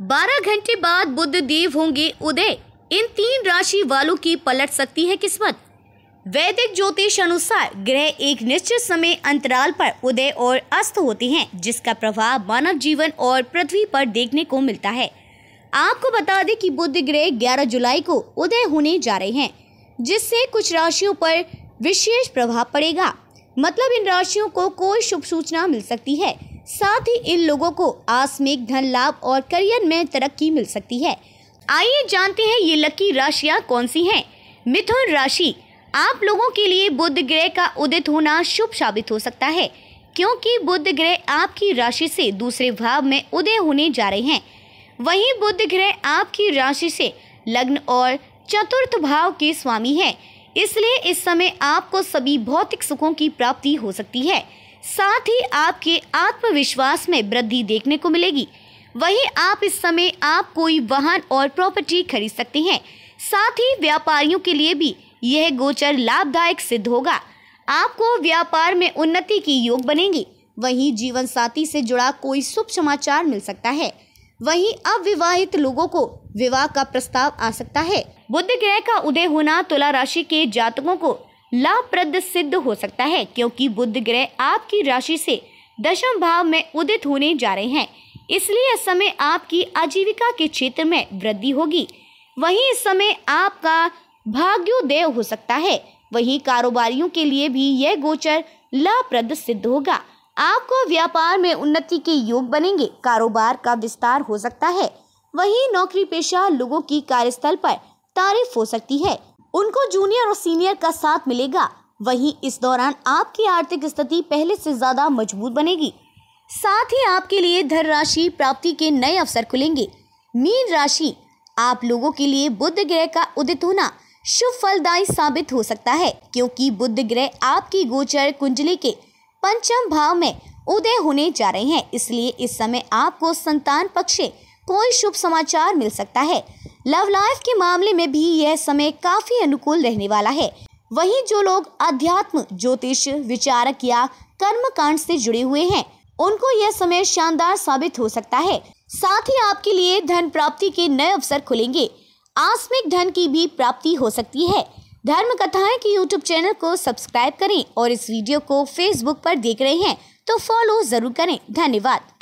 बारह घंटे बाद बुद्ध देव होंगे उदय इन तीन राशि वालों की पलट सकती है किस्मत वैदिक ज्योतिष अनुसार ग्रह एक निश्चित समय अंतराल पर उदय और अस्त होते हैं जिसका प्रभाव मानव जीवन और पृथ्वी पर देखने को मिलता है आपको बता दें कि बुद्ध ग्रह 11 जुलाई को उदय होने जा रहे हैं जिससे कुछ राशियों पर विशेष प्रभाव पड़ेगा मतलब इन राशियों को कोई शुभ सूचना मिल सकती है साथ ही इन लोगों को आसमिक धन लाभ और करियर में तरक्की मिल सकती है आइए जानते हैं ये लकी राशियाँ कौन सी हैं मिथुन राशि आप लोगों के लिए बुद्ध ग्रह का उदित होना शुभ साबित हो सकता है क्योंकि बुद्ध ग्रह आपकी राशि से दूसरे भाव में उदय होने जा रहे हैं वहीं बुद्ध ग्रह आपकी राशि से लग्न और चतुर्थ भाव के स्वामी है इसलिए इस समय आपको सभी भौतिक सुखों की प्राप्ति हो सकती है साथ ही आपके आत्मविश्वास में वृद्धि देखने को मिलेगी वहीं आप इस समय आप कोई वाहन और प्रॉपर्टी खरीद सकते हैं साथ ही व्यापारियों के लिए भी यह गोचर लाभदायक सिद्ध होगा आपको व्यापार में उन्नति की योग बनेगी वहीं जीवन साथी से जुड़ा कोई शुभ समाचार मिल सकता है वहीं अविवाहित लोगों को विवाह का प्रस्ताव आ सकता है बुद्ध ग्रह का उदय होना तुला राशि के जातकों को लाभप्रद सिद्ध हो सकता है क्योंकि बुद्ध ग्रह आपकी राशि से दशम भाव में उदित होने जा रहे हैं इसलिए इस समय आपकी आजीविका के क्षेत्र में वृद्धि होगी वहीं इस समय आपका भाग्योदय हो सकता है वहीं कारोबारियों के लिए भी यह गोचर लाभप्रद सिद्ध होगा आपको व्यापार में उन्नति के योग बनेंगे कारोबार का विस्तार हो सकता है वहीं नौकरी पेशा लोगों की कार्यस्थल पर तारीफ हो सकती है उनको जूनियर और सीनियर का साथ मिलेगा वहीं इस दौरान आपकी आर्थिक स्थिति पहले से ज़्यादा मजबूत बनेगी साथ ही आपके लिए धन राशि प्राप्ति के नए अवसर खुलेंगे मीन राशि आप लोगों के लिए बुद्ध ग्रह का उदित होना शुभ फलदायी साबित हो सकता है क्योंकि बुद्ध ग्रह आपकी गोचर कुंजली के पंचम भाव में उदय होने जा रहे हैं इसलिए इस समय आपको संतान पक्षे कोई शुभ समाचार मिल सकता है लव लाइफ के मामले में भी यह समय काफी अनुकूल रहने वाला है वहीं जो लोग अध्यात्म ज्योतिष विचारक या कर्म कांड से जुड़े हुए हैं उनको यह समय शानदार साबित हो सकता है साथ ही आपके लिए धन प्राप्ति के नए अवसर खुलेंगे आस्मिक धन की भी प्राप्ति हो सकती है धर्म कथाएं के YouTube चैनल को सब्सक्राइब करें और इस वीडियो को Facebook पर देख रहे हैं तो फॉलो जरूर करें धन्यवाद